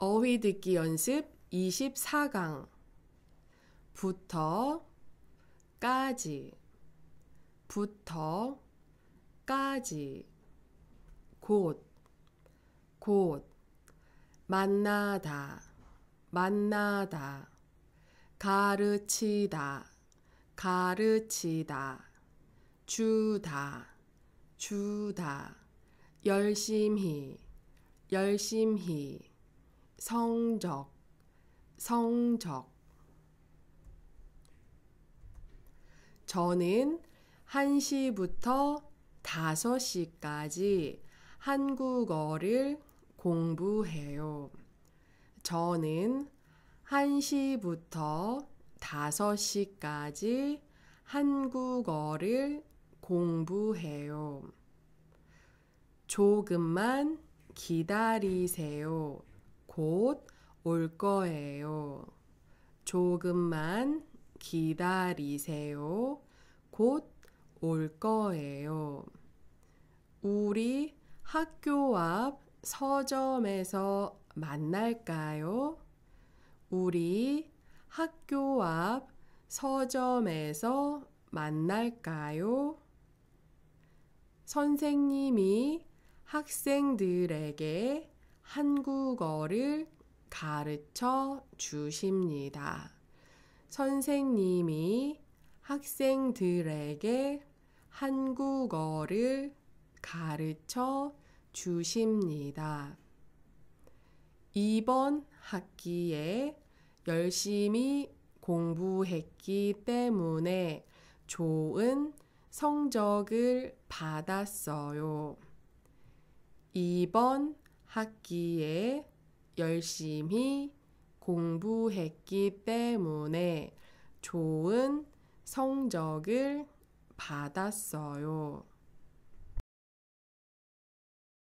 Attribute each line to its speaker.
Speaker 1: 어휘 듣기 연습 24강 부터 까지 부터 까지 곧, 곧 만나다 만나다 가르치다 가르치다 주다 주다 열심히 열심히 성적, 성적. 저는 1시부터 5시까지 한국어를 공부해요. 저는 1시부터 5시까지 한국어를 공부해요. 조금만 기다리세요. 곧올 거예요. 조금만 기다리세요. 곧 올 거예요. 우리 학교 앞 서점에서 만날까요? 우리 학교 앞 서점에서 만날까요? 선생님이 학생들에게 한국어를 가르쳐 주십니다. 선생님이 학생들에게 한국어를 가르쳐 주십니다. 이번 학기에 열심히 공부했기 때문에 좋은 성적을 받았어요. 이번 학기에 열심히 공부했기 때문에 좋은 성적을 받았어요.